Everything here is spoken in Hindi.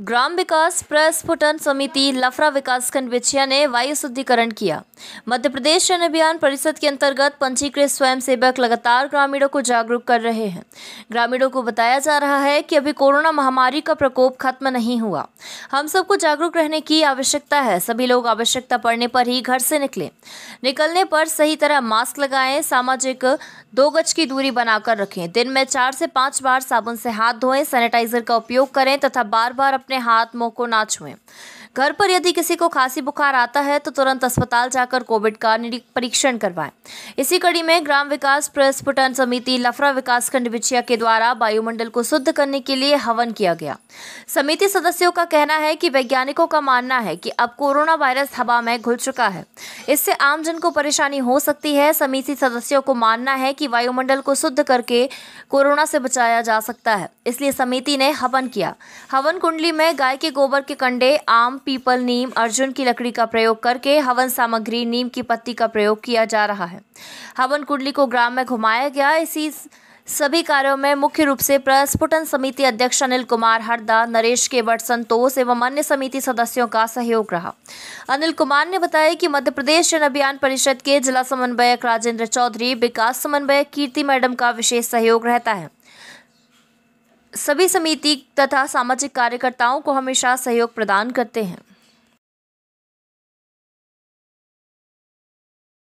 ग्राम विकास प्रस्फुटन समिति लफरा विकासखंड बिछिया ने वायु शुद्धिकरण किया मध्य प्रदेश जन अभियान परिषद के अंतर्गत पंजीकृत स्वयंसेवक लगातार ग्रामीणों को जागरूक कर रहे हैं ग्रामीणों को बताया जा रहा है कि अभी कोरोना महामारी का प्रकोप खत्म नहीं हुआ हम सबको जागरूक रहने की आवश्यकता है सभी लोग आवश्यकता पड़ने पर ही घर से निकले निकलने पर सही तरह मास्क लगाएं सामाजिक दो गज की दूरी बनाकर रखें दिन में चार से पाँच बार साबुन से हाथ धोएं सैनिटाइजर का उपयोग करें तथा बार बार अपने हाथ मुंह को ना छुएं घर पर यदि किसी को खांसी बुखार आता है तो तुरंत अस्पताल जाकर कोविड का परीक्षण करवाएं इसी कड़ी में ग्राम विकास प्रस्फुटन समिति लफरा विकास खंड बिछिया के द्वारा वायुमंडल को शुद्ध करने के लिए हवन किया गया समिति सदस्यों का कहना है कि वैज्ञानिकों का मानना है कि अब कोरोना वायरस हवा में घुल चुका है इससे आमजन को परेशानी हो सकती है समिति सदस्यों को मानना है कि वायुमंडल को शुद्ध करके कोरोना से बचाया जा सकता है इसलिए समिति ने हवन किया हवन कुंडली में गाय के गोबर के कंडे आम पीपल नीम अर्जुन की लकड़ी का प्रयोग करके हवन सामग्री नीम की पत्ती का प्रयोग किया जा रहा है हवन कुंडली को ग्राम में घुमाया गया इसी सभी कार्यों में मुख्य रूप से प्रस्फुटन समिति अध्यक्ष अनिल कुमार हरदा नरेश केवट संतोष एवं अन्य समिति सदस्यों का सहयोग रहा अनिल कुमार ने बताया कि मध्य प्रदेश जन अभियान परिषद के जिला समन्वयक राजेंद्र चौधरी विकास समन्वयक कीर्ति मैडम का विशेष सहयोग रहता है सभी समिति तथा सामाजिक कार्यकर्ताओं को हमेशा सहयोग प्रदान करते हैं